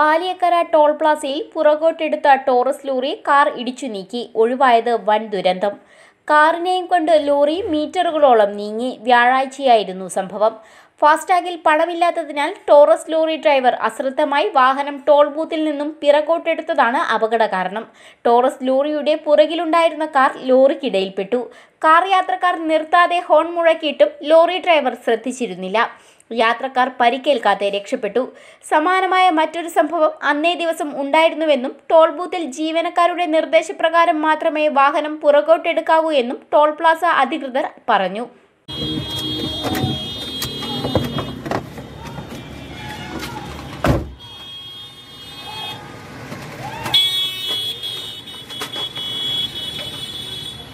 Paliyekkara toll പ്ലാസയിൽ പുറകോട്ടെടുത്ത Taurus lorry car ഇടിച്ചു നീക്കി ഒഴിവായത് വൻ ദുരന്തം കാറിനെയും കൊണ്ട് ലോറി മീറ്ററുകളോളം നീങ്ങി വ്യാഴാഴ്ചയായിരുന്നു സംഭവം ഫാസ്ടാഗിൽ പണമില്ലാത്തതിനാൽ ടോറസ് ലോറി ഡ്രൈവർ അശ്രദ്ധമായി വാഹനം ടോൾ ബൂത്തിൽ നിന്നും പിറകോട്ടെടുത്തതാണ് അപകട കാരണം ടോറസ് ലോറിയുടെ പുറകിലുണ്ടായിരുന്ന കാർ ലോറിക്കിടയിൽപ്പെട്ടു കാർ യാത്രക്കാർ നിർത്താതെ ഹോൺ മുഴക്കിയിട്ടും ലോറി ഡ്രൈവർ ശ്രദ്ധിച്ചിരുന്നില്ല യാത്രക്കാർ പരിക്കേൽക്കാതെ രക്ഷപ്പെട്ടു സമാനമായ മറ്റൊരു സംഭവം അന്നേ ദിവസം ഉണ്ടായിരുന്നുവെന്നും ടോൾ ബൂത്തിൽ ജീവനക്കാരുടെ നിർദ്ദേശപ്രകാരം മാത്രമേ വാഹനം പുറകോട്ടെടുക്കാവൂ എന്നും ടോൾ പ്ലാസ അധികൃതർ പറഞ്ഞു